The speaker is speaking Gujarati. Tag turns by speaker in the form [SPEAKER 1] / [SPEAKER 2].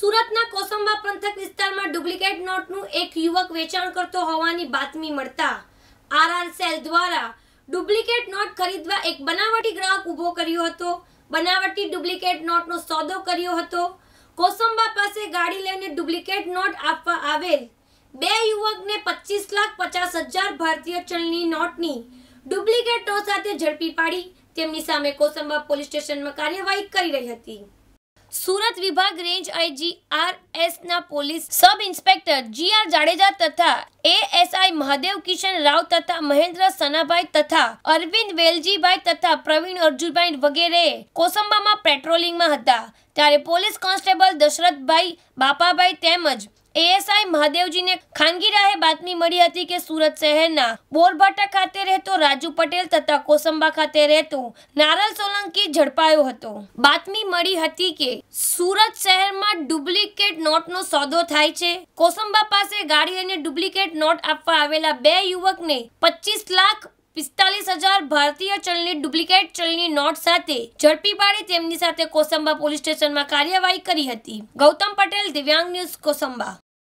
[SPEAKER 1] સુરતના કોસંબા પંથક વિસ્તારમાં ડુપ્લિકેટ નોટનું એક યુવક વેચાણ કરતો હોવાની બાતમી મળતા આરઆર સેલ દ્વારા ડુપ્લિકેટ નોટ ખરીદવા એક બનાવટી ગ્રાહક ઊભો કર્યો હતો બનાવટી ડુપ્લિકેટ નોટનો સોદો કર્યો હતો કોસંબા પાસે ગાડી લઈને ડુપ્લિકેટ નોટ આપવા આવેલ બે યુવકને પચીસ લાખ પચાસ હજાર ભારતીય ચલણી નોટની ડુપ્લિકેટ નોટ સાથે ઝડપી પાડી તેમની સામે કોસંબા પોલીસ સ્ટેશનમાં કાર્યવાહી કરી રહી હતી સુરત વિભાગ રેન્જ આઈજી આર એસ ના police sub inspector G R Jadeja તથા એએસઆઈ મહાદેવ કિશન રાવ તથા મહેન્દ્ર સનાભાઈ તથા અરવિંદ વેલજીભાઈ તથા પ્રવીણ અર્જુનભાઈ વગેરે કોસંબામાં પેટ્રોલિંગમાં હતા ત્યારે પોલીસ કોન્સ્ટેબલ દશરથભાઈ બાપાભાઈ તેમજ એએસઆઈ મહાદેવજીને ખાનગી રાહે બાતમી મળી હતી કે સુરત શહેરના બોરભાટા ખાતે રહેતો રાજુ પટેલ તથા કોસંબા ખાતે રહેતો નારલ સોલંકી ઝડપાયો હતો બાતમી મળી હતી કે સુરત શહેરમાં ડુપ્લિકેટ નોટનો સોદો થાય છે કોસંબા પાસે ગાડી અને ડુપ્લિકેટ નોટ આપવા આવેલા બે યુવકને પચીસ લાખ પિસ્તાલીસ હજાર ભારતીય ચલણી ડુપ્લિકેટ ચલણી નોટ સાથે ઝડપી પાડી તેમની સાથે કોસંબા પોલીસ સ્ટેશનમાં કાર્યવાહી કરી હતી ગૌતમ પટેલ દિવ્યાંગ ન્યૂઝ કોસંબા